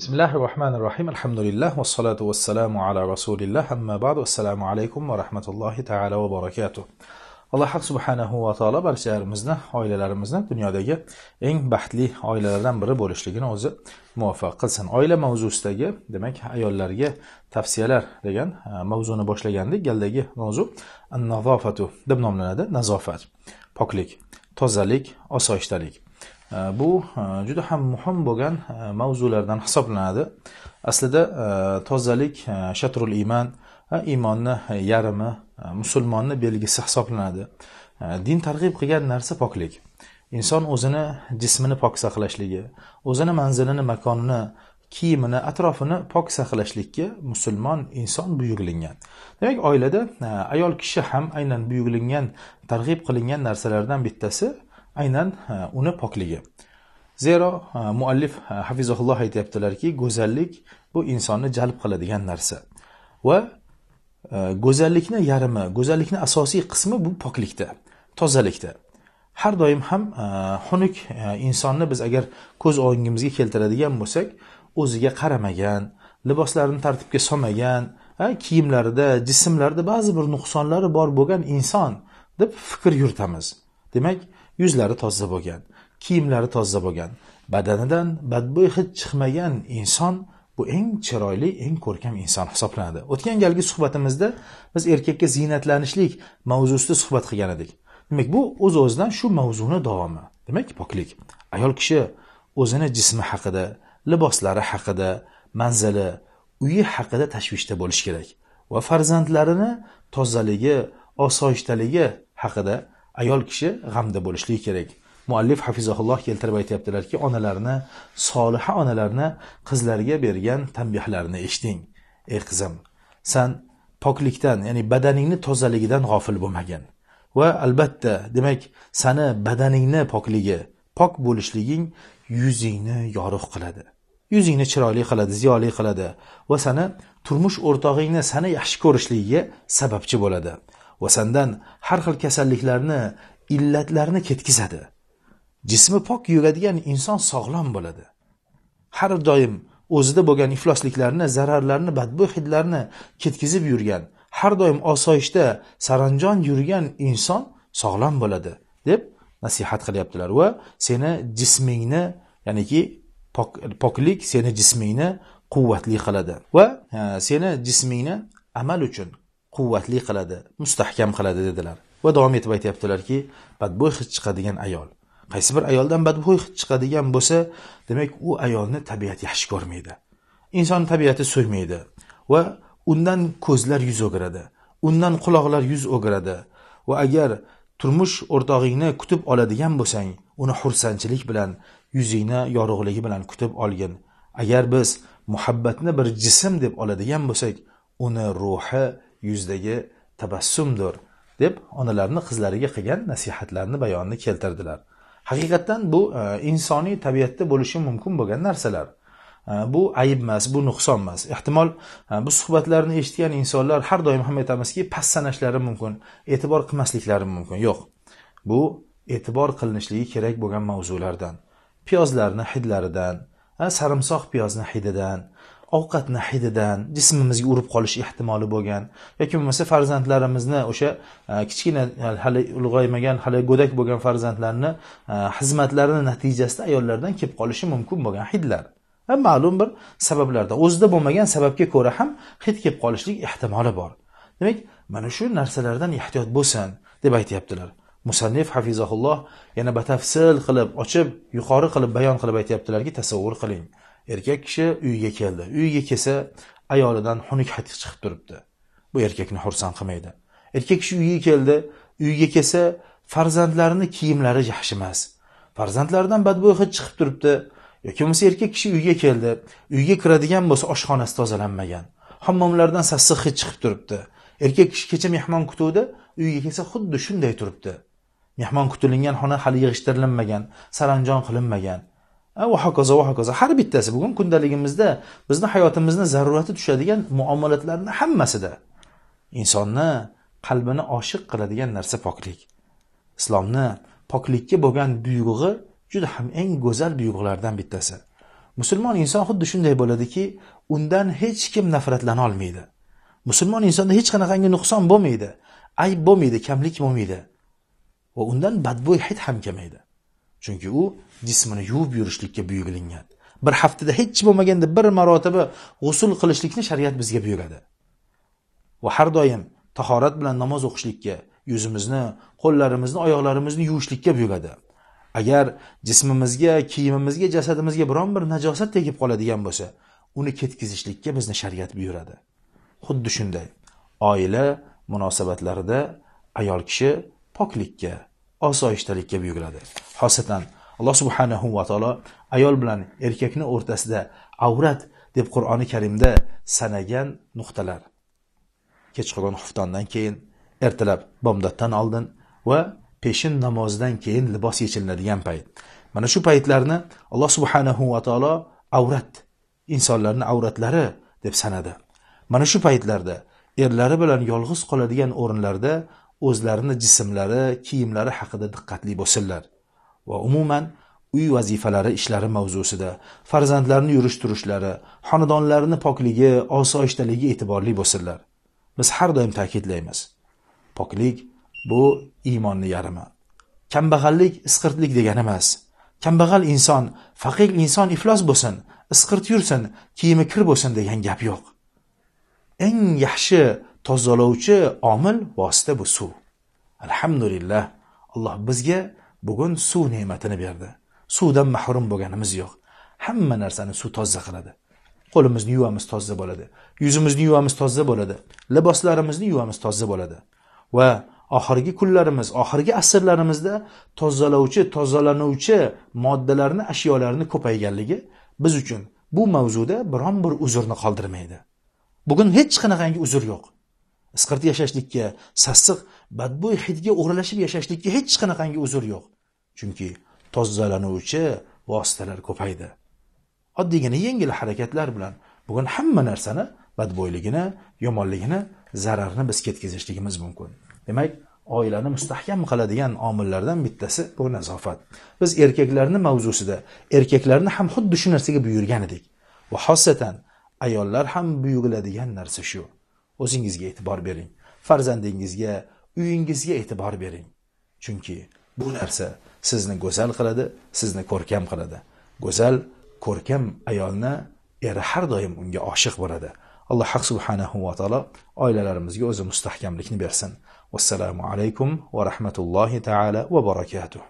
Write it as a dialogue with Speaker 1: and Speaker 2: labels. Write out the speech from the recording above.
Speaker 1: Bismillahi rohmanir rohim alhamdulillah vassalatu vassalamu ala rasulillah amma ba'du assalomu alaykum va rahmatullohi taala va barakatuh alloh haq subhanahu va taolo barchalarimizni oilalarimizni dunyodagi eng baxtli oilalardan biri bo'lishligini o'zi muvaffaq qilsin oila mavzusidagi demak ayollarga tavsiyalar degan e, mavzuni boshlagandik galdagi mavzu nazofatu deb nomlanadi nazofat poklik tozalik osoyishtalik bu juda ham muhim bo'lgan mavzulardan hisoblanadi aslida tozalik shatrul iymon iymonni yarimi musulmonni belgisi hisoblanadi din targ'ib qilgan narsa poklik inson o'zini jismini pok saqlashligi o'zini manzilini makonini kiyimini atrofini pok saqlashlikka musulmon inson buyurlingan demak oilada e, ayol kishi ham aynan buyurlingan targ'ib qilingan narsalardan bittasi aynan uni pokligi zero muallif hafizulloh aytyaptilarki go'zallik bu insonni jalb qiladigan narsa va e, go'zallikni yarmi go'zallikni asosiy qismi bu poklikda tozalikda har doim ham e, xunuk e, insonni biz agar ko'z o'ngimizga keltiradigan bo'lsak o'ziga qaramagan liboslarini tartibga solmagan kiyimlarida jismlarida ba'zi bir nuqsonlari bor bo'lgan inson deb fikr yuritamiz demak yuzlari toza bo'lgan kiyimlari toza bo'lgan badanidan badbo'y hid chiqmagan inson bu eng chiroyli eng ko'rkam inson hisoblanadi o'tgan galgi suhbatimizda biz erkakka ziynatlanishlik mavzusida suhbat qilgan edik demak bu o'z uz o'zidan shu mavzuni davomi demak poklik ayol kishi o'zini jismi haqida liboslari haqida manzili uyi haqida tashvishda bo'lishi kerak va farzandlarini tozaligi osoyishtaligi haqida ayol kishi g'amda bo'lishligi kerak muallif hafizaulloh keltirib aytyaptilarki onalarni soliha onalarni qizlariga bergan tanbehlarini eshiting ey qizim san poklikdan ya'ni badaningni tozaligidan g'ofil bo'lmagin va albatta demak sani badaningni pokligi pok bo'lishliging yuzingni yorug' qiladi yuzingni chiroyli qiladi ziyoli qiladi va sani turmush o'rtog'ingni sani yaxshi ko'rishligiga sababchi bo'ladi va sandan har xil kasalliklarni illatlarni ketkizadi jismi pok yuradigan inson sog'lom bo'ladi har doim o'zida bo'lgan iflosliklarni zararlarni badbo'y hidlarni ketkizib yurgan har doim osoyishta saranjon yurgan inson sog'lom bo'ladi deb nasihat qilyaptilar va seni jismingni ya'niki poklik seni jismingni quvvatli qiladi va seni jismingni amal uchun quvvatli qiladi mustahkam qiladi dedilar va davom etib aytyaptilarki badbo'y hid chiqadigan ayol qaysi bir ayoldan badbo'y hid chiqadigan bo'lsa demak u ayolni tabiat yaxshi ko'rmaydi inson tabiati so'ymaydi va undan ko'zlar yuz o'giradi undan quloqlar yuz o'giradi va agar turmush o'rtog'ingni kutib oladigan bo'lsang uni xursandchilik bilan yuzingni yorug'ligi bilan kutib olgin agar biz muhabbatni bir jism deb oladigan bo'lsak uni ruhi yuzdagi tabassumdir deb onalarni qizlariga qilgan nasihatlarni bayonini keltirdilar haqiqatdan bu e, insoniy tabiatda bo'lishi mumkin bo'lgan narsalar e, bu ayb emas bu nuqson emas ehtimol e, bu suhbatlarni eshitgan insonlar har doim ham aytamizki past sanashlari mumkin e'tibor qilmasliklari mumkin yo'q bu e'tibor qilinishligi kerak bo'lgan mavzulardan piyozlarni hidlaridan e, sarimsoq piyozni hididan ovqatni hididan jismimizga urib qolish ehtimoli bo'lgan yoki bo'lmasa farzandlarimizni o'sha e, kichkina hali ulg'aymagan hali go'dak bo'lgan farzandlarni e, xizmatlarini natijasida ayollardan kelib qolishi mumkin bo'lgan hidlar ma'lum bir sabablarda o'zida bo'lmagan sababga ko'ra ham hid kelib qolishlik ehtimoli bor demak mana shu narsalardan ehtiyot bo'lsin deb aytyaptilar musannif hafizaulloh yana batafsil qilib ochib yuqori qilib bayon qilib aytyaptilarki tasavvur qiling erkak kishi uyiga keldi uyiga kelsa ayolidan xunuk hid chiqib turibdi bu erkakni xursand qilmaydi erkak kishi uyiga keldi uyiga kelsa farzandlarini kiyimlari yaxshi emas farzandlaridan badbo'y hid chiqib turibdi yoki bo'lmasa erkak kishi uyga keldi uyga kiradigan bo'lsa oshxonasi tozalanmagan hammomlardan sassiq hid chiqib turibdi erkak kishi kecha mehmon kutuvdi uyiga kelsa xuddi shunday turibdi mehmon kutilingan xona hali yig'ishtirilmagan saranjon qilinmagan va hokazo va hokazo har bittasi bugun kundaligimizda bizni hayotimizni zarurati tushadigan muomalatlarni hammasida insonni qalbini oshiq qiladigan narsa poklik islomni poklikka bo'lgan buyrug'i juda ham eng go'zal buyruqlardan bittasi musulmon inson xuddi shunday bo'ladiki undan hech kim nafratlana olmaydi musulmon insonda hech qanaqangi nuqson bo'lmaydi ayb bo'lmaydi kamlik bo'lmaydi va undan badbo'y hid ham kelmaydi chunki u jismini yuvib yurishlikka buyurilgan bir haftada hech bo'lmaganda bir marotaba g'usul qilishlikni shariat bizga buyuradi va har doim tahorat bilan namoz o'qishlikka yuzimizni qo'llarimizni oyoqlarimizni yuvishlikka buyuradi agar jismimizga kiyimimizga jasadimizga biron bir najosat tegib qoladigan bo'lsa uni ketkizishlikka bizni shariat buyuradi xuddi shunday oila munosabatlarida ayol kishi poklikka osoyishtalikka buyuradi xosatan alloh subhanahu va taolo ayol bilan erkakni o'rtasida avrat deb qur'oni karimda sanagan nuqtalar kechqurun xuftondan keyin ertalab bomdoddan oldin va peshin namozidan keyin libos yechiladigan payt mana shu paytlarni alloh subhanahu va taolo avrat insonlarni avratlari deb sanadi mana shu paytlarda erlari bilan yolg'iz qoladigan o'rinlarda o'zlarini jismlari kiyimlari haqida diqqatli bo'lsinlar va umuman uy vazifalari ishlari mavzusida farzandlarni yurish turishlari xonadonlarini pokligi osoyishtaligi e'tiborli bo'lsinlar biz har doim ta'kidlaymiz poklik bu iymonni yarimi kambag'allik isqirtlik degani emas kambag'al inson faqir inson iflos bo'lsin isqirt yursin kiyimi kir bo'lsin degan gap yo'q eng yaxshi tozalovchi omil vosita bu suv alhamdulillah alloh bizga bugun suv ne'matini berdi suvdan mahrum bo'lganimiz yo'q hamma narsani suv toza qiladi qo'limizni yuvamiz toza bo'ladi yuzimizni yuvamiz toza bo'ladi liboslarimizni yuvamiz toza bo'ladi va oxirgi kunlarimiz oxirgi asrlarimizda tozalovchi tozalanuvchi moddalarni ashyolarni ko'payganligi biz uchun bu mavzuda biron bir uzrni qoldirmaydi bugun hech qanaqangi uzr yo'q isqirtib yashashlikka sassiq badbo'y hidga o'ralashib yashashlikka hech qanaqangi uzr yo'q chunki tozalanuvchi vositalar ko'paydi oddiygina yengil harakatlar bilan bugun hamma narsani badbo'yligini yomonligini zararni biz ketkazishligimiz mumkin demak oilani mustahkam qiladigan omillardan bittasi bu nazofat biz erkaklarni mavzusida erkaklarni ham xuddi shu narsaga buyurgan edik va xosatan ayollar ham buyuriladigan narsa shu o'zingizga e'tibor bering farzandingizga uyingizga e'tibor bering chunki bu narsa sizni go'zal qiladi sizni ko'rkam qiladi go'zal ko'rkam ayolni eri har doim unga oshiq bo'ladi alloh haq subhanahu va taolo oilalarimizga o'zi mustahkamlikni bersin vassalomu alaykum va rahmatullohi taala va barakatuh